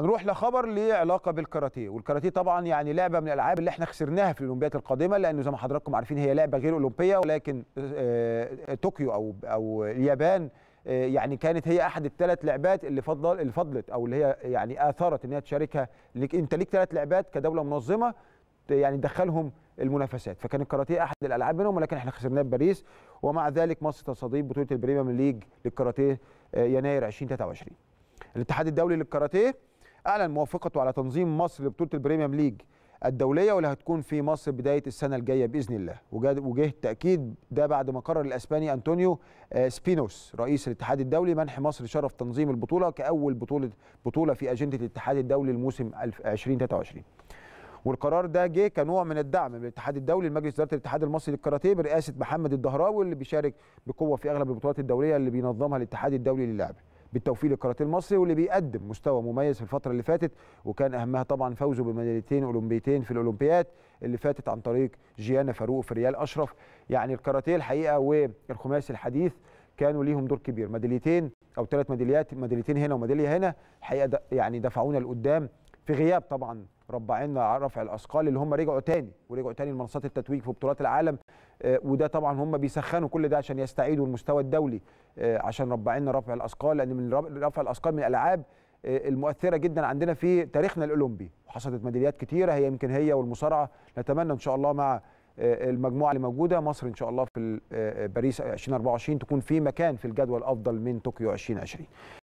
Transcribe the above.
هنروح لخبر ليه علاقه بالكاراتيه والكاراتيه طبعا يعني لعبه من الالعاب اللي احنا خسرناها في الاولمبيات القادمه لانه زي ما حضراتكم عارفين هي لعبه غير اولمبيه ولكن آه، آه، طوكيو او او اليابان آه، يعني كانت هي احد الثلاث لعبات اللي فضل اللي فضلت او اللي هي يعني اثرت ان هي تشاركها انت ليك ثلاث لعبات كدوله منظمه يعني دخلهم المنافسات فكان الكاراتيه احد الالعاب منهم ولكن احنا خسرناه بباريس ومع ذلك مصر تستضيف بطوله البريمير ليج للكاراتيه يناير 2023 الاتحاد الدولي للكاراتيه اعلن موافقته على تنظيم مصر لبطوله البريمير ليج الدوليه واللي هتكون في مصر بدايه السنه الجايه باذن الله وجه التاكيد ده بعد ما قرر الاسباني انطونيو آه، سبينوس رئيس الاتحاد الدولي منح مصر شرف تنظيم البطوله كاول بطوله بطوله في اجنده الاتحاد الدولي الموسم 2023 والقرار ده جه كنوع من الدعم من الاتحاد الدولي لمجلس اداره الاتحاد المصري للكاراتيه برئاسه محمد الدهراوي اللي بيشارك بقوه في اغلب البطولات الدوليه اللي بينظمها الاتحاد الدولي للعبه بالتوفيق للكاراتيه المصري واللي بيقدم مستوى مميز في الفتره اللي فاتت وكان اهمها طبعا فوزه بميداليتين اولمبيتين في الاولمبياد اللي فاتت عن طريق جيانا فاروق في ريال اشرف يعني الكاراتيه الحقيقه والخماسي الحديث كانوا ليهم دور كبير ميداليتين او ثلاث ميداليات ميداليتين هنا وميداليه هنا الحقيقه يعني دفعونا لقدام في غياب طبعا ربعنا رفع الاثقال اللي هم رجعوا تاني ورجعوا تاني لمنصات التتويج في بطولات العالم آه، وده طبعا هم بيسخنوا كل ده عشان يستعيدوا المستوى الدولي آه، عشان ربعين رفع الاثقال لان من رفع الاثقال من الالعاب آه، المؤثره جدا عندنا في تاريخنا الاولمبي وحصلت ميداليات كتيره هي يمكن هي والمصارعه نتمنى ان شاء الله مع المجموعه اللي موجوده مصر ان شاء الله في باريس 2024 تكون في مكان في الجدول افضل من طوكيو 2020